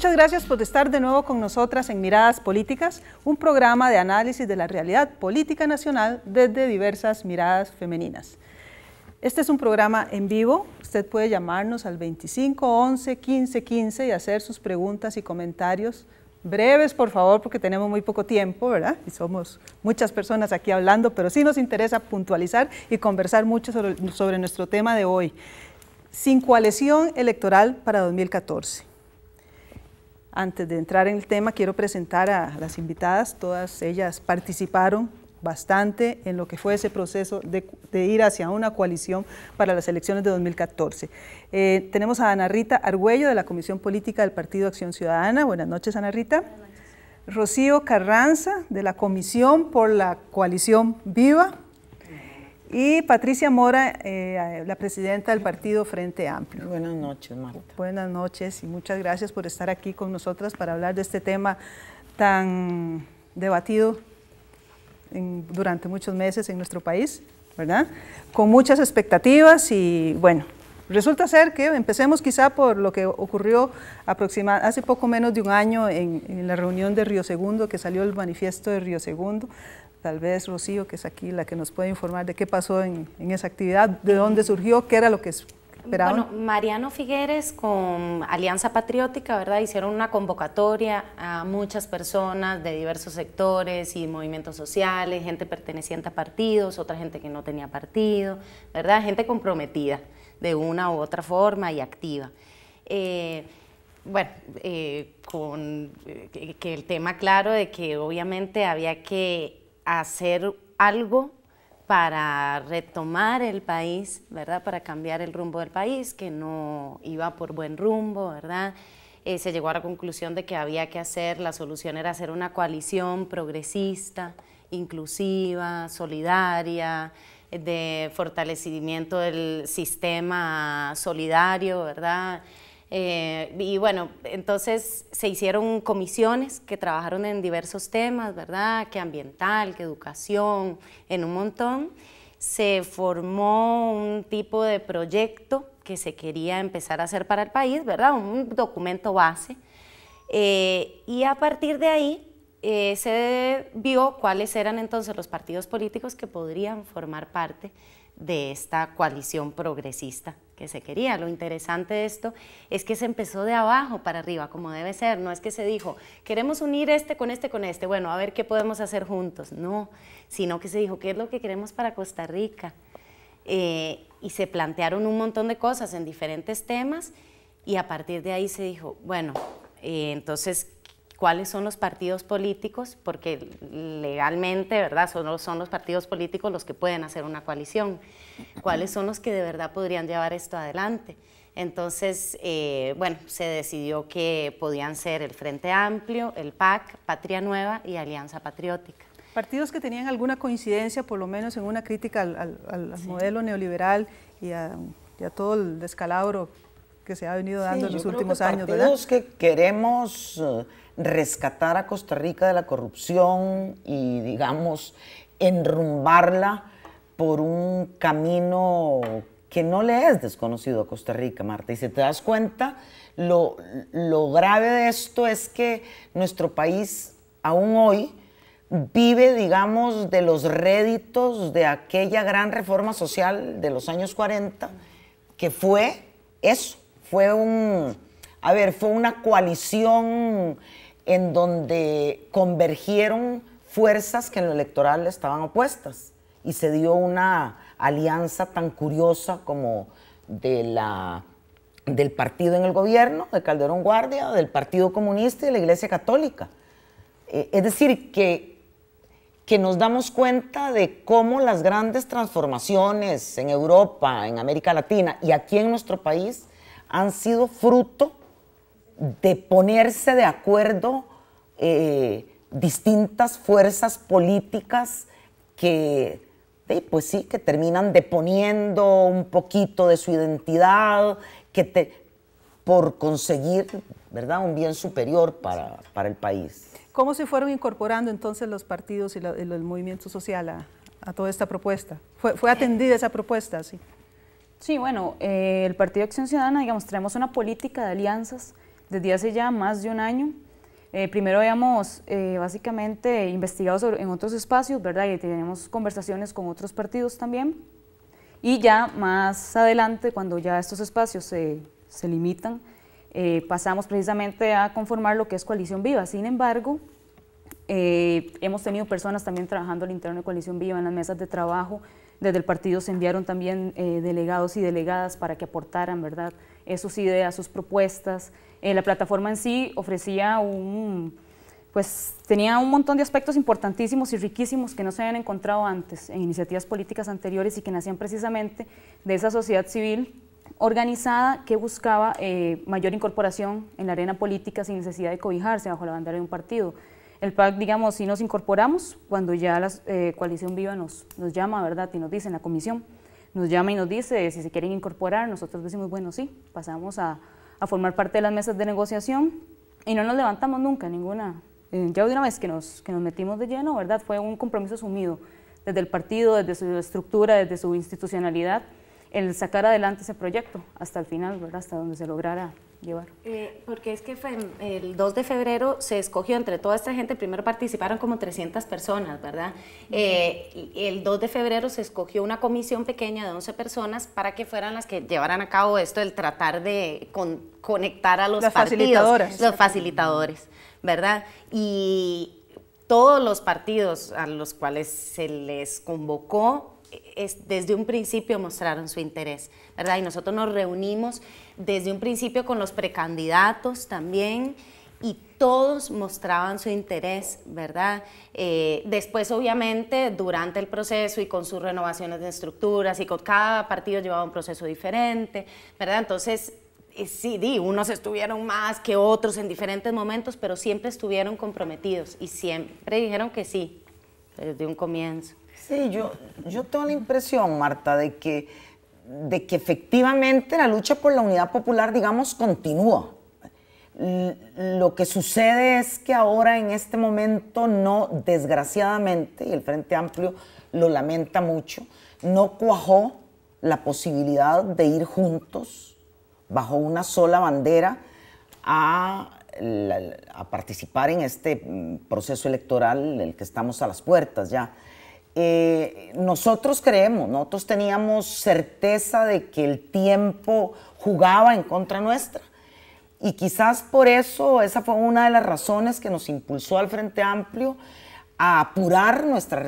Muchas gracias por estar de nuevo con nosotras en Miradas Políticas, un programa de análisis de la realidad política nacional desde diversas miradas femeninas. Este es un programa en vivo, usted puede llamarnos al 25 11 15 15 y hacer sus preguntas y comentarios breves, por favor, porque tenemos muy poco tiempo, ¿verdad? Y somos muchas personas aquí hablando, pero sí nos interesa puntualizar y conversar mucho sobre, nuestro tema de hoy. Sin coalición electoral para 2014. Antes de entrar en el tema, quiero presentar a las invitadas. Todas ellas participaron bastante en lo que fue ese proceso de, ir hacia una coalición para las elecciones de 2014. Eh, tenemos a Ana Rita Argüello de la Comisión Política del Partido Acción Ciudadana. Buenas noches, Ana Rita. Rocío Carranza de la Comisión por la Coalición Viva. Y Patricia Mora, eh, la presidenta del partido Frente Amplio. Buenas noches, Marta. Buenas noches y muchas gracias por estar aquí con nosotras para hablar de este tema tan debatido durante muchos meses en nuestro país, ¿verdad? Con muchas expectativas y bueno, Resulta ser que empecemos quizá por lo que ocurrió hace poco menos de un año en, en, la reunión de Río Segundo, que salió el manifiesto de Río Segundo, Tal vez Rocío, que es aquí la que nos puede informar de qué pasó en, esa actividad, de dónde surgió, qué era lo que esperaban. Bueno, Mariano Figueres con Alianza Patriótica, ¿verdad? Hicieron una convocatoria a muchas personas de diversos sectores y movimientos sociales, gente perteneciente a partidos, otra gente que no tenía partido, ¿verdad? Gente comprometida de una u otra forma y activa. Eh, bueno, eh, con eh, el tema claro de que obviamente había que hacer algo para retomar el país, ¿verdad? Para cambiar el rumbo del país, que no iba por buen rumbo, ¿verdad? Eh, se llegó a la conclusión de que había que hacer, la solución era hacer una coalición progresista, inclusiva, solidaria, de fortalecimiento del sistema solidario, ¿verdad? Eh, y bueno, entonces se hicieron comisiones que trabajaron en diversos temas, ¿verdad? Que ambiental, que educación, en un montón. Se formó un tipo de proyecto que se quería empezar a hacer para el país, ¿verdad? Un documento base. Eh, y a partir de ahí eh, se vio cuáles eran entonces los partidos políticos que podrían formar parte de esta coalición progresista que se quería. Lo interesante de esto es que se empezó de abajo para arriba, como debe ser. No es que se dijo, queremos unir este con este con este, bueno, a ver qué podemos hacer juntos. No, sino que se dijo, ¿qué es lo que queremos para Costa Rica? Eh, y se plantearon un montón de cosas en diferentes temas y a partir de ahí se dijo, bueno, eh, entonces, cuáles son los partidos políticos, porque legalmente, ¿verdad? Son, son los partidos políticos los que pueden hacer una coalición, cuáles son los que de verdad podrían llevar esto adelante. Entonces, eh, bueno, se decidió que podían ser el Frente Amplio, el PAC, Patria Nueva y Alianza Patriótica. Partidos que tenían alguna coincidencia, por lo menos en una crítica al, modelo neoliberal y y a todo el descalabro que se ha venido dando en los últimos años, ¿verdad? que queremos eh, rescatar a Costa Rica de la corrupción y, digamos, enrumbarla por un camino que no le es desconocido a Costa Rica, Marta. Y si te das cuenta, lo grave de esto es que nuestro país, aún hoy, vive, digamos, de los réditos de aquella gran reforma social de los años 40, que fue eso, fue un, a ver, fue una coalición en donde convergieron fuerzas que en lo electoral estaban opuestas y se dio una alianza tan curiosa como de la, del partido en el gobierno, de Calderón Guardia, del Partido Comunista y de la Iglesia Católica. Eh, es decir, que, que nos damos cuenta de cómo las grandes transformaciones en Europa, en América Latina y aquí en nuestro país han sido fruto de ponerse de acuerdo eh, distintas fuerzas políticas que, pues sí, que terminan deponiendo un poquito de su identidad, que te, por conseguir ¿verdad? un bien superior para, el país. ¿Cómo se fueron incorporando entonces los partidos y, el, movimiento social a, toda esta propuesta? ¿Fue, ¿Fue, atendida esa propuesta? Sí. Sí, bueno, eh, el Partido Acción Ciudadana, digamos, traemos una política de alianzas desde hace ya más de un año. Eh, primero habíamos eh, básicamente investigado en otros espacios, ¿verdad? Y tenemos conversaciones con otros partidos también. Y ya más adelante, cuando ya estos espacios se, limitan, pasamos precisamente a conformar lo que es Coalición Viva. Sin embargo, hemos tenido personas también trabajando al interno de Coalición Viva en las mesas de trabajo, desde el partido se enviaron también eh, delegados y delegadas para que aportaran, ¿verdad?, sus ideas, sus propuestas. Eh, la plataforma en sí ofrecía un, pues tenía un montón de aspectos importantísimos y riquísimos que no se habían encontrado antes en iniciativas políticas anteriores y que nacían precisamente de esa sociedad civil organizada que buscaba eh, mayor incorporación en la arena política sin necesidad de cobijarse bajo la bandera de un partido. El PAC, digamos, si nos incorporamos cuando ya la eh, coalición viva nos, llama, ¿verdad? Y nos dice en la comisión, nos llama y nos dice si se quieren incorporar, nosotros decimos, bueno, sí, pasamos a, formar parte de las mesas de negociación y no nos levantamos nunca ninguna. Eh, ya de una vez que nos, que nos metimos de lleno, ¿verdad? Fue un compromiso asumido desde el partido, desde su estructura, desde su institucionalidad, el sacar adelante ese proyecto hasta el final, ¿verdad? Hasta donde se lograra eh, porque es que el 2 de febrero se escogió entre toda esta gente, primero participaron como 300 personas, ¿verdad? Eh, el 2 de febrero se escogió una comisión pequeña de 11 personas para que fueran las que llevaran a cabo esto, el tratar de conectar a los facilitadores, los facilitadores, ¿verdad? Y todos los partidos a los cuales se les convocó desde un principio mostraron su interés, ¿verdad? Y nosotros nos reunimos desde un principio con los precandidatos también y todos mostraban su interés, ¿verdad? Eh, después, obviamente, durante el proceso y con sus renovaciones de estructuras y con cada partido llevaba un proceso diferente, ¿verdad? Entonces, eh, sí, unos estuvieron más que otros en diferentes momentos, pero siempre estuvieron comprometidos y siempre dijeron que sí, desde un comienzo. Sí, yo, tengo la impresión, Marta, de que, de efectivamente la lucha por la unidad popular, digamos, continúa. Lo que sucede es que ahora en este momento no, desgraciadamente, y el Frente Amplio lo lamenta mucho, no cuajó la posibilidad de ir juntos bajo una sola bandera a, participar en este mm, proceso electoral, el que estamos a las puertas ya. Eh, nosotros creemos, nosotros teníamos certeza de que el tiempo jugaba en contra nuestra. Y quizás por eso esa fue una de las razones que nos impulsó al Frente Amplio a apurar nuestra,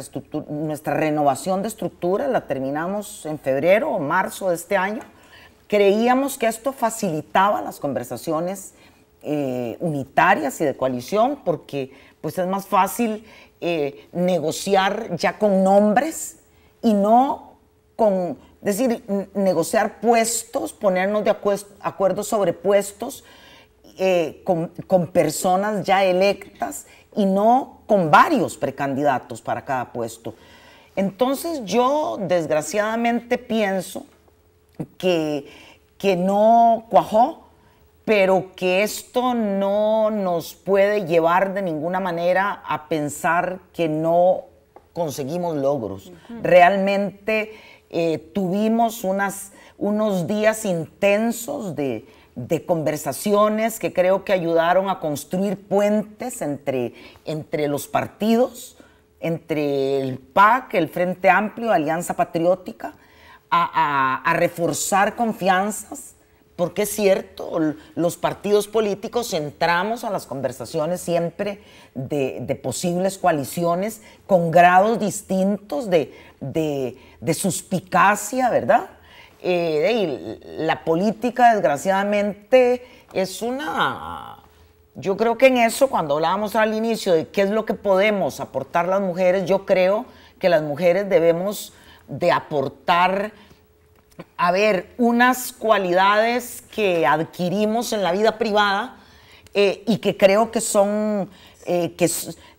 nuestra renovación de estructura. La terminamos en febrero o marzo de este año. Creíamos que esto facilitaba las conversaciones eh, unitarias y de coalición porque pues es más fácil eh, negociar ya con nombres y no con, decir, negociar puestos, ponernos de acuerdo sobre puestos eh, con, personas ya electas y no con varios precandidatos para cada puesto. Entonces yo desgraciadamente pienso que, que no cuajó pero que esto no nos puede llevar de ninguna manera a pensar que no conseguimos logros. Realmente eh, tuvimos unos días intensos de, conversaciones que creo que ayudaron a construir puentes entre, los partidos, entre el PAC, el Frente Amplio, Alianza Patriótica, a reforzar confianzas porque es cierto, los partidos políticos entramos a las conversaciones siempre de, posibles coaliciones con grados distintos de, suspicacia, ¿verdad? Eh, y la política, desgraciadamente, es una... Yo creo que en eso, cuando hablábamos al inicio de qué es lo que podemos aportar las mujeres, yo creo que las mujeres debemos de aportar a ver, unas cualidades que adquirimos en la vida privada eh, y que creo que son eh, que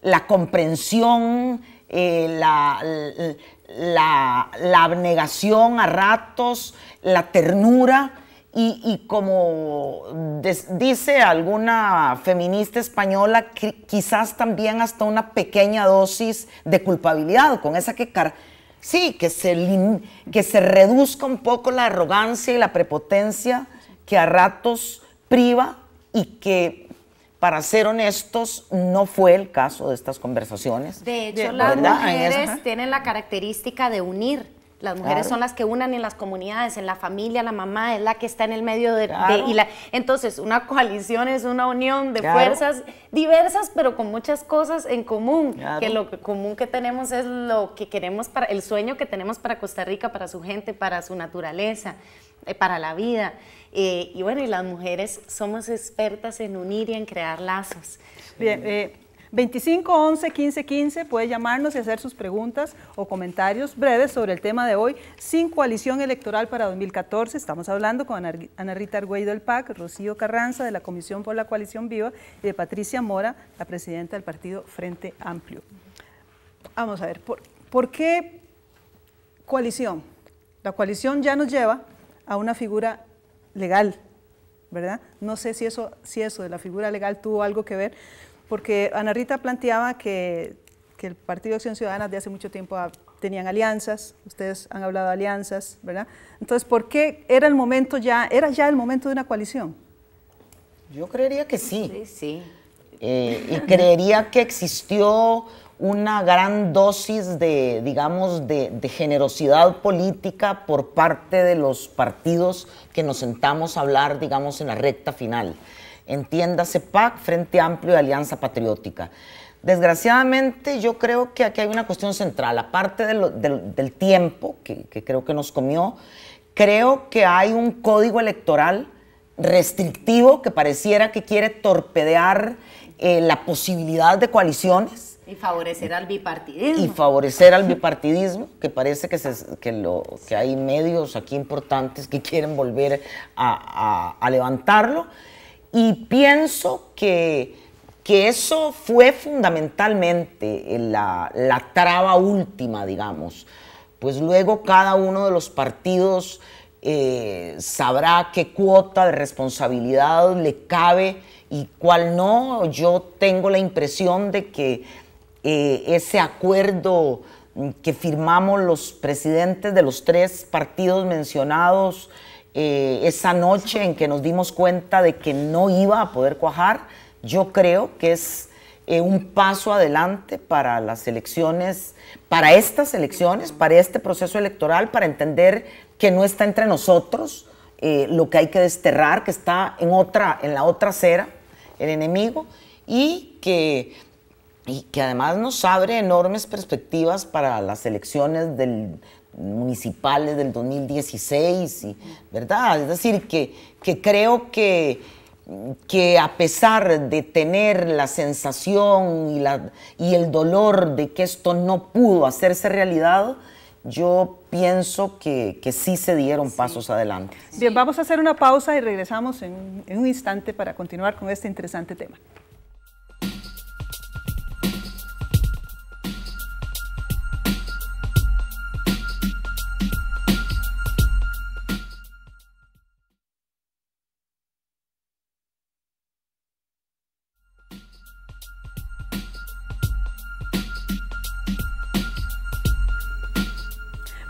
la comprensión, eh, la, abnegación a ratos, la ternura. Y, como dice alguna feminista española, quizás también hasta una pequeña dosis de culpabilidad, con esa que Sí, que se, que se reduzca un poco la arrogancia y la prepotencia que a ratos priva y que, para ser honestos, no fue el caso de estas conversaciones. De hecho, las mujeres tienen la característica de unir. Las mujeres son las que unan en las comunidades, en la familia, la mamá es la que está en el medio de... y entonces, una coalición es una unión de fuerzas diversas, pero con muchas cosas en común, que lo común que tenemos es lo que queremos para, el sueño que tenemos para Costa Rica, para su gente, para su naturaleza, eh, para la vida. Eh, y bueno, y las mujeres somos expertas en unir y en crear lazos. Bien, eh, 25 11 15 15 puede llamarnos y hacer sus preguntas o comentarios breves sobre el tema de hoy sin coalición electoral para 2014. Estamos hablando con Ana Rita Argüello del PAC, Rocío Carranza de la Comisión por la Coalición Viva y de Patricia Mora, la presidenta del partido Frente Amplio. Vamos a ver, ¿por, ¿por qué coalición? La coalición ya nos lleva a una figura legal, ¿verdad? No sé si eso, si eso de la figura legal tuvo algo que ver porque Ana Rita planteaba que, el Partido de Acción Ciudadana de hace mucho tiempo tenían alianzas, ustedes han hablado de alianzas, ¿verdad? Entonces, ¿por qué era el momento ya, era ya el momento de una coalición? Yo creería que sí. Sí, sí. Eh, y creería que existió una gran dosis de, digamos, de, generosidad política por parte de los partidos que nos sentamos a hablar, digamos, en la recta final entiéndase PAC, Frente Amplio y Alianza Patriótica. Desgraciadamente yo creo que aquí hay una cuestión central, aparte del tiempo que, creo que nos comió, creo que hay un código electoral restrictivo que pareciera que quiere torpedear eh, la posibilidad de coaliciones. Y favorecer al bipartidismo. Y favorecer al bipartidismo, que parece que, lo, que hay medios aquí importantes que quieren volver a levantarlo. Y pienso que, eso fue fundamentalmente eh, la, la, traba última, digamos. Pues luego cada uno de los partidos eh, sabrá qué cuota de responsabilidad le cabe y cuál no. Yo tengo la impresión de que eh, ese acuerdo mm, que firmamos los presidentes de los tres partidos mencionados, eh, esa noche en que nos dimos cuenta de que no iba a poder cuajar, yo creo que es eh, un paso adelante para las elecciones, para estas elecciones, para este proceso electoral, para entender que no está entre nosotros eh, lo que hay que desterrar, que está en, otra, en la otra acera, el enemigo, y que y que además nos abre enormes perspectivas para las elecciones del, municipales del 2016, y, ¿verdad? Es decir, que, que creo que, que a pesar de tener la sensación y, la, y el dolor de que esto no pudo hacerse realidad, yo pienso que, que sí se dieron pasos adelante. Bien, vamos a hacer una pausa y regresamos en, en un instante para continuar con este interesante tema.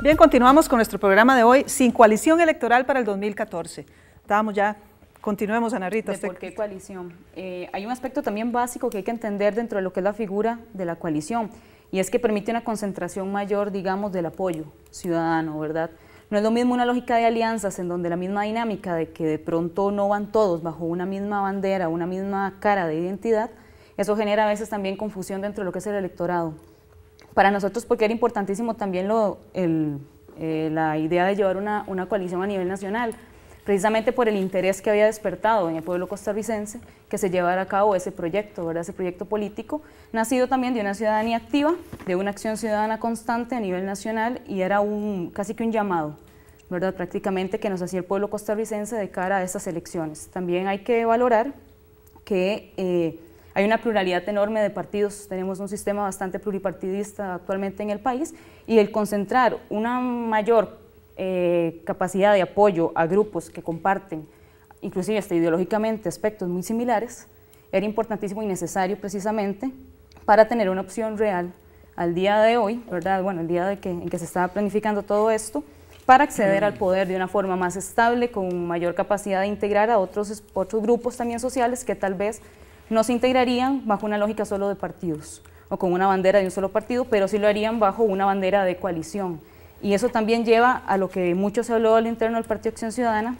Bien, continuamos con nuestro programa de hoy, sin coalición electoral para el 2014. Estábamos ya, continuemos, Ana Rita. ¿Por qué coalición? Eh, hay un aspecto también básico que hay que entender dentro de lo que es la figura de la coalición, y es que permite una concentración mayor, digamos, del apoyo ciudadano, ¿verdad? No es lo mismo una lógica de alianzas en donde la misma dinámica de que de pronto no van todos bajo una misma bandera, una misma cara de identidad, eso genera a veces también confusión dentro de lo que es el electorado. Para nosotros, porque era importantísimo también lo, eh, la idea de llevar una, coalición a nivel nacional, precisamente por el interés que había despertado en el pueblo costarricense que se llevara a cabo ese proyecto, ese proyecto político, nacido también de una ciudadanía activa, de una acción ciudadana constante a nivel nacional y era un, casi que un llamado, ¿verdad? prácticamente que nos hacía el pueblo costarricense de cara a estas elecciones. También hay que valorar que eh, hay una pluralidad enorme de partidos, tenemos un sistema bastante pluripartidista actualmente en el país y el concentrar una mayor eh, capacidad de apoyo a grupos que comparten, inclusive hasta ideológicamente, aspectos muy similares, era importantísimo y necesario precisamente para tener una opción real al día de hoy, ¿verdad? Bueno, el día de que, en que se estaba planificando todo esto, para acceder al poder de una forma más estable, con mayor capacidad de integrar a otros, otros grupos también sociales que tal vez no se integrarían bajo una lógica solo de partidos o con una bandera de un solo partido, pero sí lo harían bajo una bandera de coalición. Y eso también lleva a lo que mucho se habló al interno del Partido Acción Ciudadana,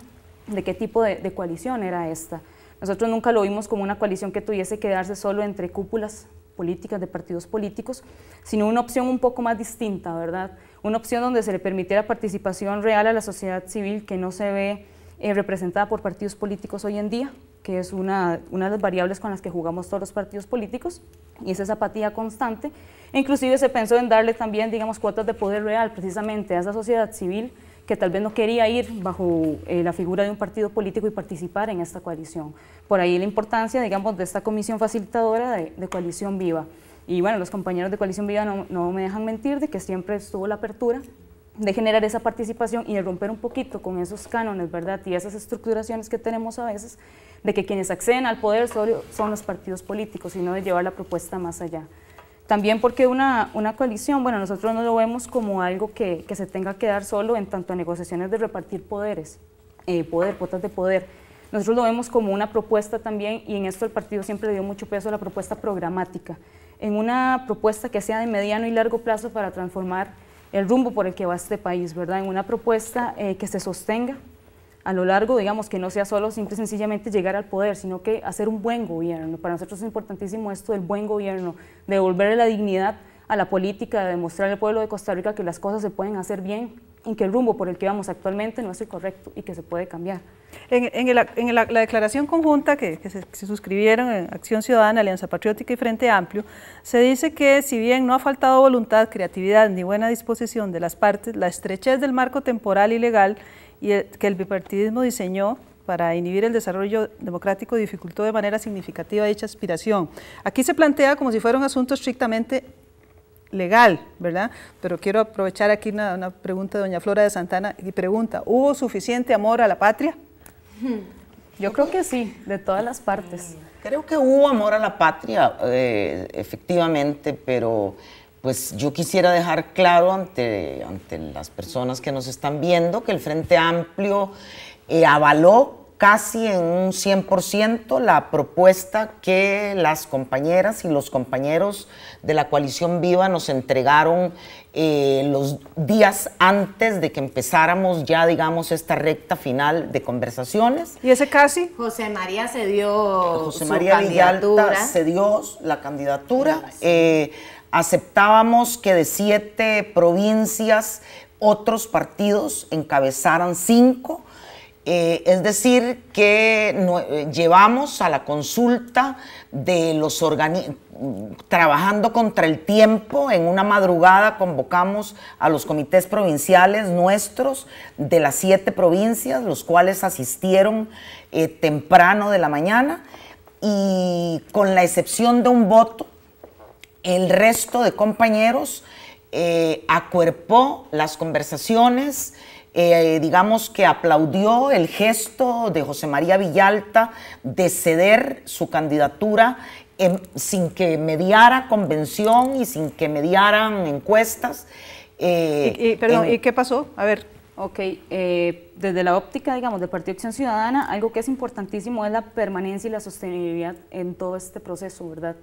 de qué tipo de, coalición era esta. Nosotros nunca lo vimos como una coalición que tuviese que darse solo entre cúpulas políticas, de partidos políticos, sino una opción un poco más distinta, ¿verdad? Una opción donde se le permitiera participación real a la sociedad civil que no se ve eh, representada por partidos políticos hoy en día, que es una, de las variables con las que jugamos todos los partidos políticos, y es esa apatía constante. E inclusive se pensó en darle también, digamos, cuotas de poder real precisamente a esa sociedad civil que tal vez no quería ir bajo eh, la figura de un partido político y participar en esta coalición. Por ahí la importancia, digamos, de esta comisión facilitadora de, Coalición Viva. Y bueno, los compañeros de Coalición Viva no, no me dejan mentir de que siempre estuvo la apertura de generar esa participación y de romper un poquito con esos cánones, ¿verdad? Y esas estructuraciones que tenemos a veces de que quienes acceden al poder son los partidos políticos, y no de llevar la propuesta más allá. También porque una, coalición, bueno, nosotros no lo vemos como algo que, se tenga que dar solo en tanto a negociaciones de repartir poderes, eh, poder, cuotas de poder. Nosotros lo vemos como una propuesta también, y en esto el partido siempre dio mucho peso a la propuesta programática, en una propuesta que sea de mediano y largo plazo para transformar el rumbo por el que va este país, ¿verdad? En una propuesta eh, que se sostenga a lo largo, digamos, que no sea solo simple y sencillamente llegar al poder, sino que hacer un buen gobierno. Para nosotros es importantísimo esto del buen gobierno, devolverle la dignidad a la política de demostrar al pueblo de Costa Rica que las cosas se pueden hacer bien y que el rumbo por el que vamos actualmente no es el correcto y que se puede cambiar. En, la, declaración conjunta que, se, suscribieron en Acción Ciudadana, Alianza Patriótica y Frente Amplio, se dice que si bien no ha faltado voluntad, creatividad ni buena disposición de las partes, la estrechez del marco temporal y legal y que el bipartidismo diseñó para inhibir el desarrollo democrático dificultó de manera significativa dicha aspiración. Aquí se plantea como si fuera un asunto estrictamente legal, ¿verdad? Pero quiero aprovechar aquí una, pregunta de doña Flora de Santana y pregunta, ¿hubo suficiente amor a la patria? Hmm. Yo creo que sí, de todas las partes. Creo que hubo amor a la patria, eh, efectivamente, pero pues yo quisiera dejar claro ante, ante las personas que nos están viendo que el Frente Amplio eh, avaló casi en un 100% la propuesta que las compañeras y los compañeros de la coalición viva nos entregaron eh, los días antes de que empezáramos ya, digamos, esta recta final de conversaciones. ¿Y ese casi? José María se dio José María Villalta se dio la candidatura. Ah, eh, aceptábamos que de siete provincias otros partidos encabezaran cinco eh, es decir, que llevamos a la consulta de los organismos, trabajando contra el tiempo, en una madrugada convocamos a los comités provinciales nuestros de las siete provincias, los cuales asistieron eh, temprano de la mañana y con la excepción de un voto, el resto de compañeros eh, acuerpó las conversaciones, eh, digamos que aplaudió el gesto de José María Villalta de ceder su candidatura sin que mediara convención y sin que mediaran encuestas. Eh, y, ¿y qué pasó? A ver, ok, eh, desde la óptica, digamos, del Partido Acción Ciudadana, algo que es importantísimo es la permanencia y la sostenibilidad en todo este proceso, ¿verdad?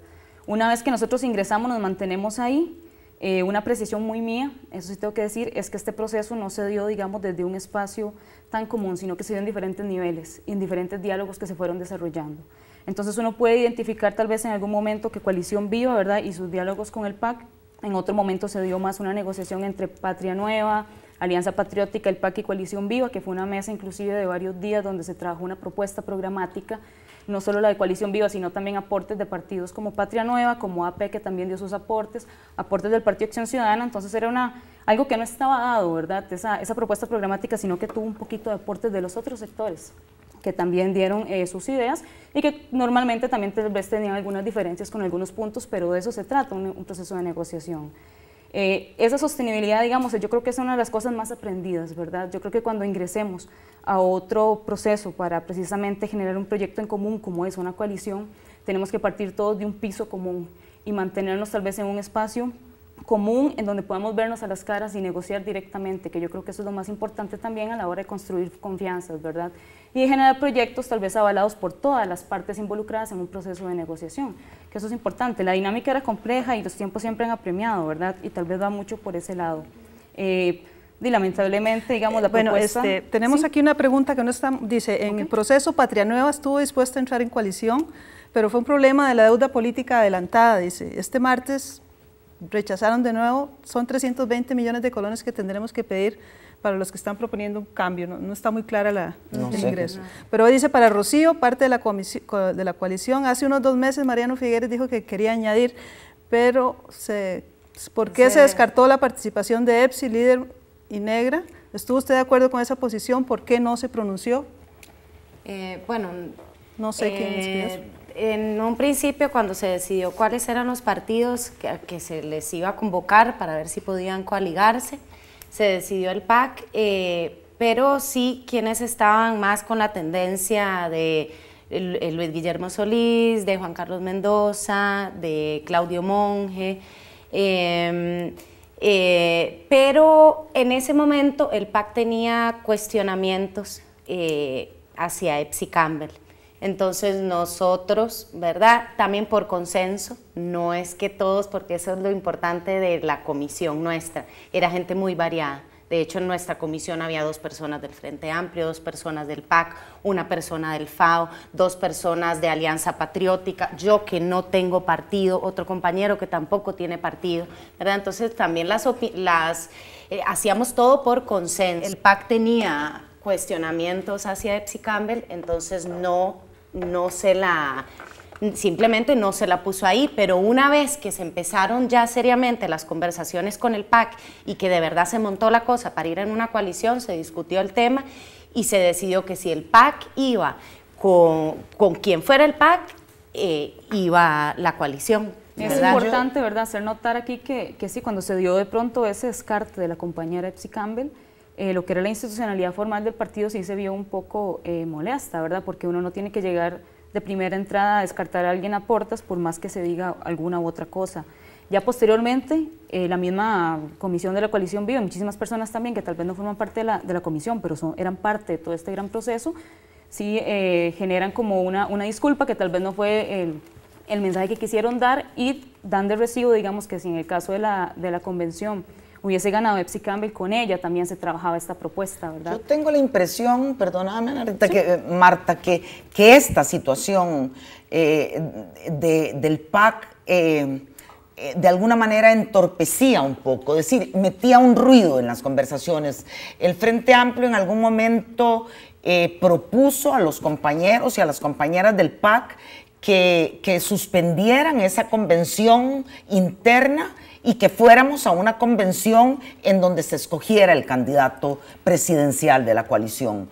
Una vez que nosotros ingresamos, nos mantenemos ahí, eh, una precisión muy mía, eso sí tengo que decir, es que este proceso no se dio, digamos, desde un espacio tan común, sino que se dio en diferentes niveles, en diferentes diálogos que se fueron desarrollando. Entonces uno puede identificar tal vez en algún momento que Coalición Viva, ¿verdad?, y sus diálogos con el PAC, en otro momento se dio más una negociación entre Patria Nueva, Alianza Patriótica, el PAC y Coalición Viva, que fue una mesa inclusive de varios días donde se trabajó una propuesta programática no solo la de Coalición Viva, sino también aportes de partidos como Patria Nueva, como AP, que también dio sus aportes, aportes del Partido Acción Ciudadana, entonces era una, algo que no estaba dado, ¿verdad? Esa, propuesta programática, sino que tuvo un poquito de aportes de los otros sectores que también dieron eh, sus ideas y que normalmente también tal vez tenían algunas diferencias con algunos puntos, pero de eso se trata, un proceso de negociación. Eh, esa sostenibilidad, digamos, yo creo que es una de las cosas más aprendidas, ¿verdad? Yo creo que cuando ingresemos a otro proceso para precisamente generar un proyecto en común como es una coalición, tenemos que partir todos de un piso común y mantenernos tal vez en un espacio común en donde podamos vernos a las caras y negociar directamente, que yo creo que eso es lo más importante también a la hora de construir confianzas, ¿verdad? Y generar proyectos tal vez avalados por todas las partes involucradas en un proceso de negociación, que eso es importante. La dinámica era compleja y los tiempos siempre han apremiado, ¿verdad? Y tal vez va mucho por ese lado. Eh, y lamentablemente, digamos, la bueno, Este, tenemos aquí una pregunta que no está... Dice, en el proceso Patria Nueva estuvo dispuesta a entrar en coalición, pero fue un problema de la deuda política adelantada, dice. Este martes rechazaron de nuevo, son 320 millones de colones que tendremos que pedir para los que están proponiendo un cambio, no, está muy clara la, el ingreso. Pero hoy dice para Rocío, parte de la, de la coalición, hace unos dos meses Mariano Figueres dijo que quería añadir, pero se, ¿por qué se descartó la participación de EPSI, líder y negra? ¿Estuvo usted de acuerdo con esa posición? ¿Por qué no se pronunció? Eh, bueno, no sé quién eh, es en un principio cuando se decidió cuáles eran los partidos que, se les iba a convocar para ver si podían coaligarse, se decidió el PAC, eh, pero sí quienes estaban más con la tendencia de Luis Guillermo Solís, de Juan Carlos Mendoza, de Claudio Monge. Em, eh, pero en ese momento el PAC tenía cuestionamientos eh, hacia Epsi Campbell. Entonces nosotros, ¿verdad? También por consenso, no es que todos, porque eso es lo importante de la comisión nuestra, era gente muy variada. De hecho, en nuestra comisión había dos personas del Frente Amplio, dos personas del PAC, una persona del FAO, dos personas de Alianza Patriótica, yo que no tengo partido, otro compañero que tampoco tiene partido, ¿verdad? Entonces también las, las eh, hacíamos todo por consenso. El PAC tenía cuestionamientos hacia Epsi Campbell, entonces no no se la, simplemente no se la puso ahí, pero una vez que se empezaron ya seriamente las conversaciones con el PAC y que de verdad se montó la cosa para ir en una coalición, se discutió el tema y se decidió que si el PAC iba con, con quien fuera el PAC, eh, iba la coalición. Es importante, ¿verdad?, hacer notar aquí que, que sí, cuando se dio de pronto ese descarte de la compañera Epsi Campbell, eh, lo que era la institucionalidad formal del partido sí se vio un poco eh, molesta, ¿verdad? Porque uno no tiene que llegar de primera entrada a descartar a alguien a portas por más que se diga alguna u otra cosa. Ya posteriormente, eh, la misma comisión de la coalición vive, muchísimas personas también que tal vez no forman parte de la, comisión, pero son, eran parte de todo este gran proceso, sí generan como una, una disculpa que tal vez no fue el, el mensaje que quisieron dar y dan de recibo, digamos que si en el caso de la, de la convención hubiese ganado Epsi Campbell, con ella también se trabajaba esta propuesta, ¿verdad? Yo tengo la impresión, perdóname eh, Marta, que, Marta, que, esta situación eh, del PAC... Eh, de alguna manera entorpecía un poco, es decir, metía un ruido en las conversaciones. El Frente Amplio en algún momento propuso a los compañeros y a las compañeras del PAC que, que suspendieran esa convención interna y que fuéramos a una convención en donde se escogiera el candidato presidencial de la coalición.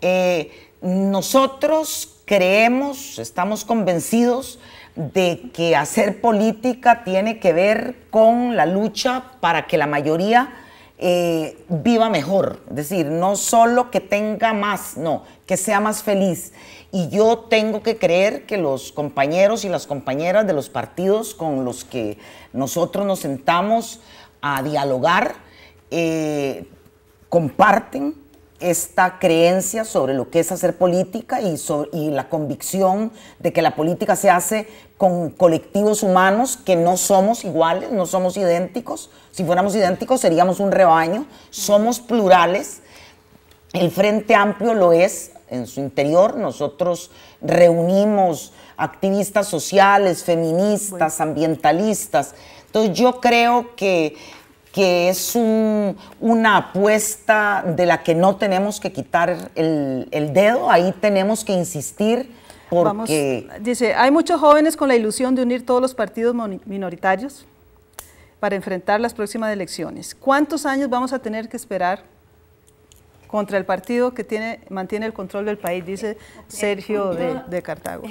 Eh, nosotros creemos, estamos convencidos de que hacer política tiene que ver con la lucha para que la mayoría eh, viva mejor, es decir, no solo que tenga más, no, que sea más feliz. Y yo tengo que creer que los compañeros y las compañeras de los partidos con los que nosotros nos sentamos a dialogar eh, comparten esta creencia sobre lo que es hacer política y, y, la convicción de que la política se hace con colectivos humanos que no somos iguales, no somos idénticos. Si fuéramos idénticos seríamos un rebaño, somos plurales. El Frente Amplio lo es en su interior. Nosotros reunimos activistas sociales, feministas, ambientalistas. Entonces yo creo que, es una apuesta de la que no tenemos que quitar el, dedo, ahí tenemos que insistir. Porque... dice, hay muchos jóvenes con la ilusión de unir todos los partidos minoritarios para enfrentar las próximas elecciones. ¿Cuántos años vamos a tener que esperar contra el partido que tiene, mantiene el control del país, dice Sergio de, Cartago.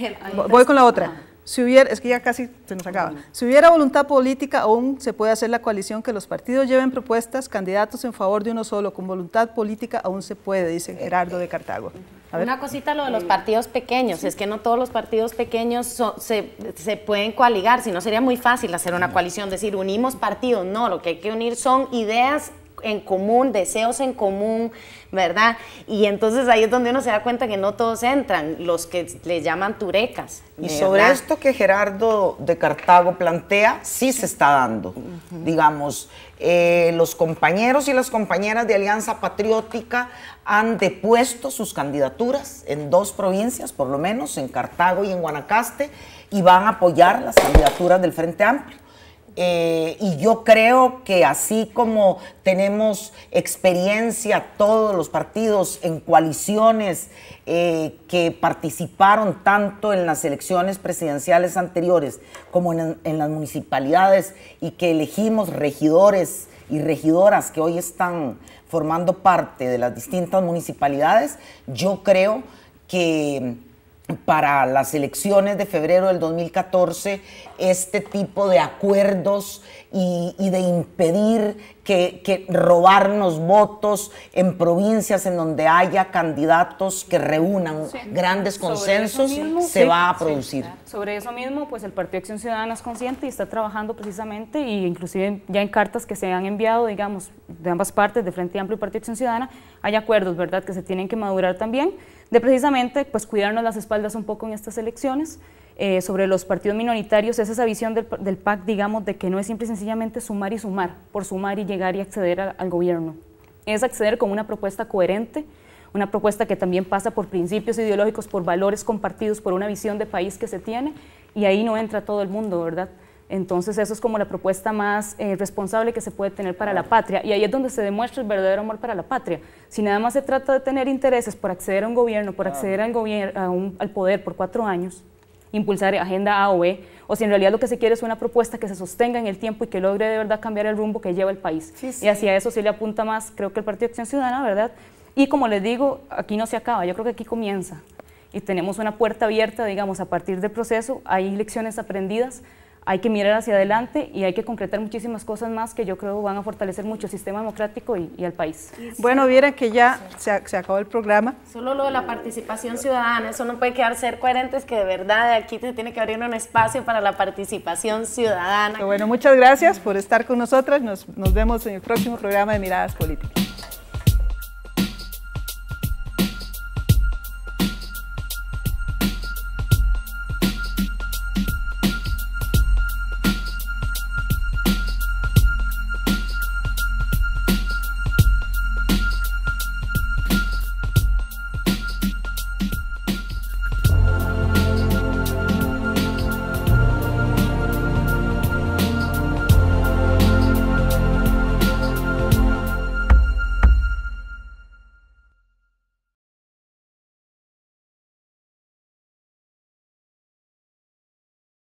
Voy con la otra. Si hubiera, es que ya casi se nos acaba. Si hubiera voluntad política, aún se puede hacer la coalición que los partidos lleven propuestas, candidatos en favor de uno solo. Con voluntad política aún se puede, dice Gerardo de Cartago. Una cosita lo de los partidos pequeños, es que no todos los partidos pequeños se, pueden coaligar, si no sería muy fácil hacer una coalición, decir unimos partidos, no, lo que hay que unir son ideas en común, deseos en común, ¿verdad? Y entonces ahí es donde uno se da cuenta que no todos entran, los que le llaman turecas. Y sobre esto que Gerardo de Cartago plantea, sí se está dando. Digamos, eh, los compañeros y las compañeras de Alianza Patriótica han depuesto sus candidaturas en dos provincias, por lo menos, en Cartago y en Guanacaste, y van a apoyar las candidaturas del Frente Amplio. Eh, y yo creo que así como tenemos experiencia todos los partidos en coaliciones eh, que participaron tanto en las elecciones presidenciales anteriores como en, las municipalidades y que elegimos regidores y regidoras que hoy están formando parte de las distintas municipalidades, yo creo que para las elecciones de febrero del 2014 este tipo de acuerdos y, de impedir que, robarnos votos en provincias en donde haya candidatos que reúnan grandes consensos se va a producir. sobre eso mismo, pues el Partido Acción Ciudadana es consciente y está trabajando precisamente y inclusive ya en cartas que se han enviado, digamos, de ambas partes, de Frente Amplio y Partido Acción Ciudadana, hay acuerdos, ¿verdad?, que se tienen que madurar también precisamente pues, cuidarnos las espaldas un poco en estas elecciones. Eh, sobre los partidos minoritarios es esa visión del, del, PAC, digamos, de que no es siempre sencillamente sumar y sumar, por sumar y llegar y acceder al gobierno. Es acceder con una propuesta coherente, una propuesta que también pasa por principios ideológicos, por valores compartidos, por una visión de país que se tiene, y ahí no entra todo el mundo, ¿verdad? Entonces eso es como la propuesta más eh, responsable que se puede tener para la patria y ahí es donde se demuestra el verdadero amor para la patria. Si nada más se trata de tener intereses por acceder a un gobierno, por acceder al, al poder por cuatro años, impulsar agenda A o B, o si en realidad lo que se quiere es una propuesta que se sostenga en el tiempo y que logre de verdad cambiar el rumbo que lleva el país. Y hacia eso sí le apunta más, creo que el Partido Acción Ciudadana, ¿verdad? Y como les digo, aquí no se acaba, yo creo que aquí comienza. Y tenemos una puerta abierta, digamos, a partir del proceso, hay lecciones aprendidas hay que mirar hacia adelante y hay que concretar muchísimas cosas más que yo creo van a fortalecer mucho el sistema democrático y, al país. Bueno, vieron que ya se, acabó el programa. Solo lo de la participación ciudadana, eso no puede quedar ser coherentes que de verdad aquí se tiene que abrir un espacio para la participación ciudadana. bueno, muchas gracias por estar con nosotras, nos, nos vemos en el próximo programa de Miradas Políticas.